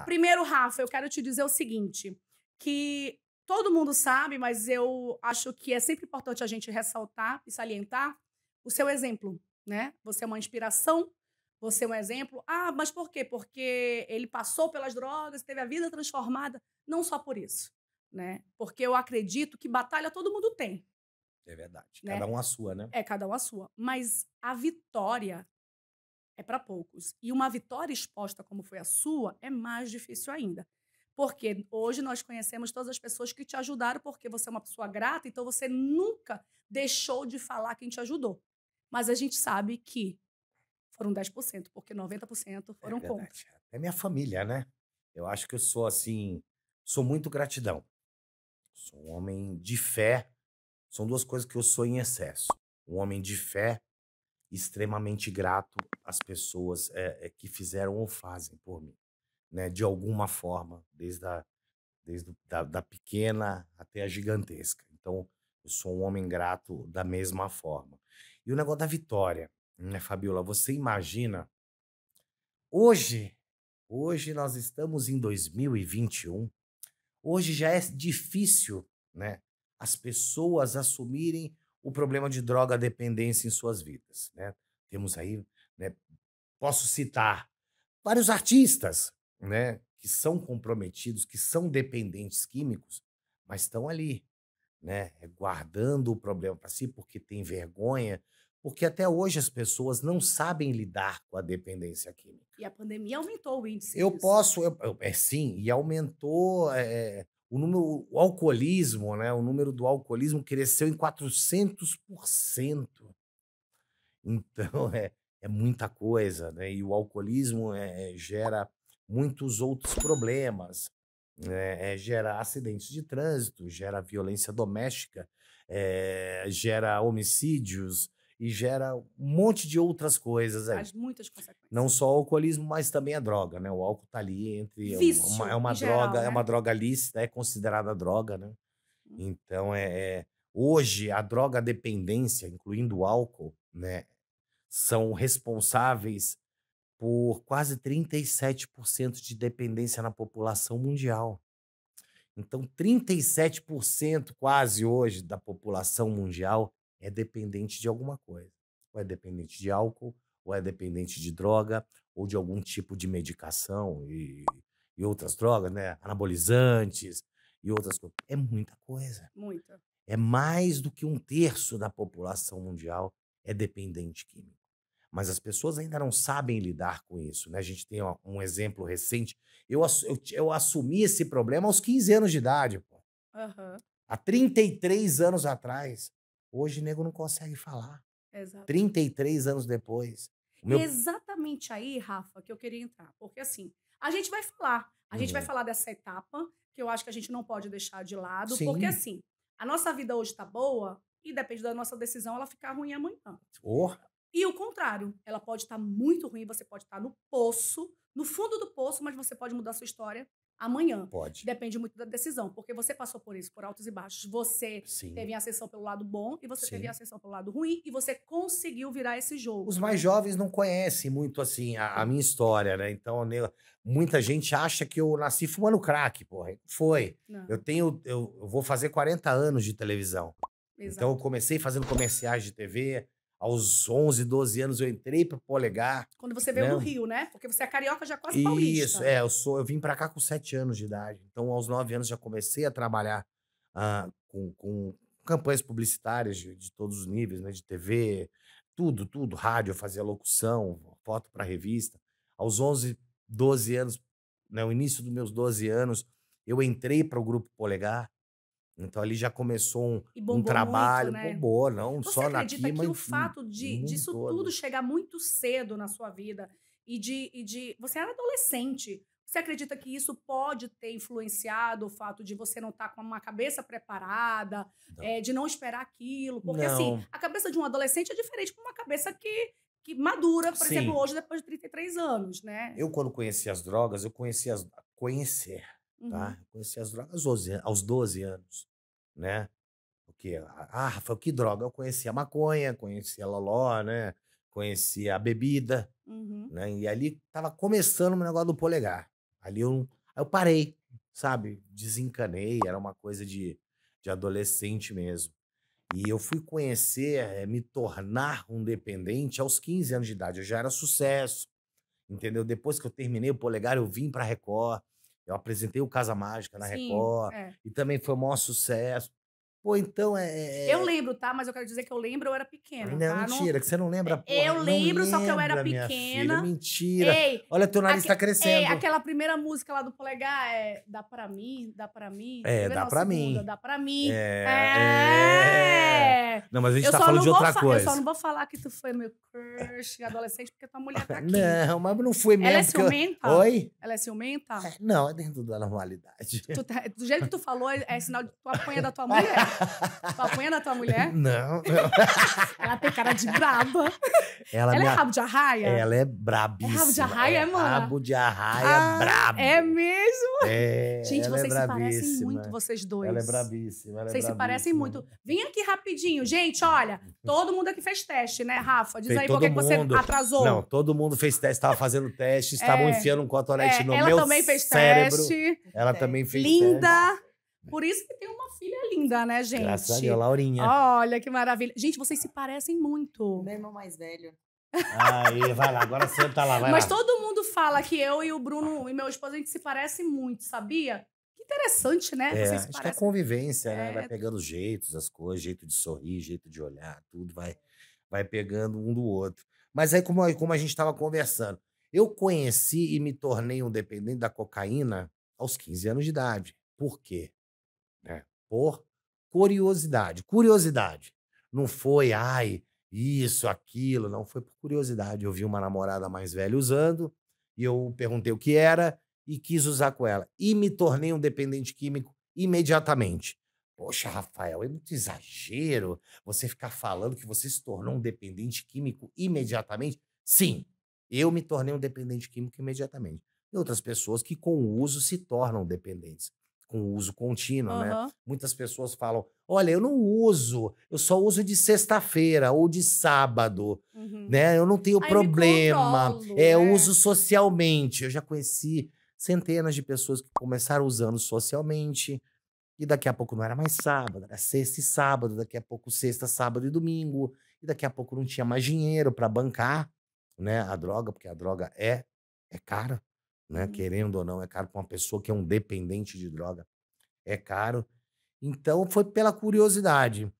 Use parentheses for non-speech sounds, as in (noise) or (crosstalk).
Tá. Primeiro, Rafa, eu quero te dizer o seguinte, que todo mundo sabe, mas eu acho que é sempre importante a gente ressaltar e salientar o seu exemplo, né? Você é uma inspiração, você é um exemplo. Ah, mas por quê? Porque ele passou pelas drogas, teve a vida transformada, não só por isso, né? Porque eu acredito que batalha todo mundo tem. É verdade. Né? Cada um a sua, né? É, cada um a sua. Mas a vitória é para poucos. E uma vitória exposta como foi a sua é mais difícil ainda. Porque hoje nós conhecemos todas as pessoas que te ajudaram porque você é uma pessoa grata, então você nunca deixou de falar quem te ajudou. Mas a gente sabe que foram 10%, porque 90% é foram é contra. É minha família, né? Eu acho que eu sou assim, sou muito gratidão. Sou um homem de fé. São duas coisas que eu sou em excesso. Um homem de fé, extremamente grato as pessoas é, é, que fizeram ou fazem por mim, né? De alguma forma, desde a desde da, da, pequena até a gigantesca. Então, eu sou um homem grato da mesma forma. E o negócio da vitória, né, Fabiola? Você imagina? Hoje, hoje nós estamos em 2021. Hoje já é difícil, né? As pessoas assumirem o problema de droga dependência em suas vidas, né? Temos aí né? Posso citar vários artistas né, que são comprometidos, que são dependentes químicos, mas estão ali, né, guardando o problema para si porque tem vergonha, porque até hoje as pessoas não sabem lidar com a dependência química. E a pandemia aumentou o índice. Eu disso. posso, eu, eu, é sim, e aumentou é, o número, o alcoolismo, né? O número do alcoolismo cresceu em 400%. (laughs) Então, é, é muita coisa, né? E o alcoolismo é, gera muitos outros problemas, né? é, gera acidentes de trânsito, gera violência doméstica, é, gera homicídios e gera um monte de outras coisas aí. As muitas consequências. Não só o alcoolismo, mas também a droga, né? O álcool tá ali entre é Vício, uma, é uma droga, geral, né? é uma droga lícita, é considerada droga, né? Hum. Então é, é hoje a droga dependência, incluindo o álcool, né, são responsáveis por quase 37% de dependência na população mundial. Então, 37% quase hoje da população mundial é dependente de alguma coisa. Ou é dependente de álcool, ou é dependente de droga, ou de algum tipo de medicação e, e outras drogas, né? Anabolizantes e outras coisas. É muita coisa. Muita. É mais do que um terço da população mundial é dependente químico mas as pessoas ainda não sabem lidar com isso. Né? A gente tem um exemplo recente. Eu, eu, eu assumi esse problema aos 15 anos de idade, pô. Uhum. Há 33 anos atrás. Hoje, nego não consegue falar. Exato. 33 anos depois. Meu... E exatamente aí, Rafa, que eu queria entrar. Porque assim, a gente vai falar. A uhum. gente vai uhum. falar dessa etapa, que eu acho que a gente não pode deixar de lado. Sim. Porque assim, a nossa vida hoje está boa, e depende da nossa decisão, ela ficar ruim amanhã. Oh. E o contrário, ela pode estar tá muito ruim, você pode estar tá no poço, no fundo do poço, mas você pode mudar sua história amanhã. Pode. Depende muito da decisão, porque você passou por isso, por altos e baixos. Você Sim. teve ascensão pelo lado bom e você Sim. teve ascensão pelo lado ruim e você conseguiu virar esse jogo. Os mais jovens não conhecem muito assim a, a minha história, né? Então, eu, né, muita gente acha que eu nasci fumando crack, porra. Foi. Não. Eu tenho eu, eu, vou fazer 40 anos de televisão. Exato. Então eu comecei fazendo comerciais de TV, aos 11, 12 anos eu entrei pro Polegar. Quando você veio né? do Rio, né? Porque você é carioca já é quase Isso, paulista. Isso, é, eu sou, eu vim para cá com 7 anos de idade. Então aos 9 anos já comecei a trabalhar ah, com, com campanhas publicitárias de, de, todos os níveis, né, de TV, tudo, tudo, rádio, eu fazia locução, foto para revista. Aos 11, 12 anos, né, o início dos meus 12 anos, eu entrei para o grupo Polegar então ali já começou um, um trabalho, muito, né? bombou, não Você só acredita que o fato de, disso todo. tudo chegar muito cedo na sua vida e de, e de você era adolescente, você acredita que isso pode ter influenciado o fato de você não estar tá com uma cabeça preparada, não. É, de não esperar aquilo? Porque, assim, não. assim, a cabeça de um adolescente é diferente de uma cabeça que, que madura, por Sim. exemplo, hoje, depois de 33 anos, né? Eu, quando conheci as drogas, eu conheci as... Conhecer, tá? uhum. tá? Eu conheci as drogas aos aos 12 anos né? Porque, ah, Rafael, que droga. Eu conhecia a maconha, conhecia a loló, né? Conhecia a bebida, uhum. né? E ali tava começando o negócio do polegar. Ali eu, eu parei, sabe? Desencanei, era uma coisa de, de adolescente mesmo. E eu fui conhecer, eh, me tornar um dependente aos 15 anos de idade. Eu já era sucesso, entendeu? Depois que eu terminei o polegar, eu vim para Record. Eu apresentei o Casa Mágica na Sim, Record é. e também foi o maior sucesso. Pô, então é. é eu é. lembro, tá? Mas eu quero dizer que eu lembro, eu era pequena. Não, tá? mentira, não... que você não lembra, é, porra. Eu lembro, lembra, só que eu era pequena. Filha, mentira. Ei, Olha, teu nariz aque... tá crescendo. Ei, aquela primeira música lá do polegar é Dá pra mim, dá pra mim. É, dá, pra mim. dá pra mim. É, é... é. Não, mas a gente eu tá falando de outra coisa. Eu só não vou falar que tu foi meu crush adolescente, porque tua mulher tá ah, aqui. Não, mas não foi mesmo. Ela é ciumenta? Eu... Oi? Ela é ciumenta? É, não, é dentro da normalidade. Tu, tá, do jeito que tu falou, é, sinal de que tu apanha da tua (laughs) mulher. Tu (laughs) apanha na tua mulher? Não. não. (laughs) ela tem cara de braba. Ela, é ela é rabo de arraia? Ela é, é brabíssima. É rabo de arraia, é, mano? Rabo de arraia, ah, brabo. É mesmo? É, Gente, é vocês é se parecem muito, vocês dois. Ela é brabíssima. Ela vocês se parecem muito. Vem aqui rapidinho. Gente, olha, todo mundo aqui fez teste, né, Rafa? Diz aí por que você atrasou. Não, todo mundo fez teste, estava fazendo teste, estavam enfiando um cotonete no ela meu cérebro. Ela também fez teste. Ela também fez teste. Linda. É. Por isso que tem uma filha linda, né, gente? Graças a Deus, Laurinha. Olha que maravilha. Gente, vocês se parecem muito. Meu irmão mais velho. Aí, vai lá, agora senta lá, vai Mas lá. todo mundo fala que eu e o Bruno e meu esposo, a gente se parece muito, sabia? Que interessante, né? É, Vocês acho que é convivência, né? É. Vai pegando jeitos, as coisas, jeito de sorrir, jeito de olhar, tudo vai, vai pegando um do outro. Mas aí, como, como a gente estava conversando, eu conheci e me tornei um dependente da cocaína aos 15 anos de idade. Por quê? É. Por curiosidade. Curiosidade. Não foi, ai, isso, aquilo. Não, foi por curiosidade. Eu vi uma namorada mais velha usando e eu perguntei o que era e quis usar com ela. E me tornei um dependente químico imediatamente. Poxa, Rafael, é muito exagero você ficar falando que você se tornou um dependente químico imediatamente. Sim, eu me tornei um dependente químico imediatamente. E outras pessoas que, com o uso, se tornam dependentes com uso contínuo, uhum. né? Muitas pessoas falam: olha, eu não uso, eu só uso de sexta-feira ou de sábado, uhum. né? Eu não tenho Aí problema. Controlo, é, eu né? uso socialmente. Eu já conheci centenas de pessoas que começaram usando socialmente. E daqui a pouco não era mais sábado, era sexta e sábado, daqui a pouco sexta, sábado e domingo, e daqui a pouco não tinha mais dinheiro para bancar, né, a droga, porque a droga é é cara, né? Uhum. Querendo ou não, é caro para uma pessoa que é um dependente de droga. É caro. Então foi pela curiosidade.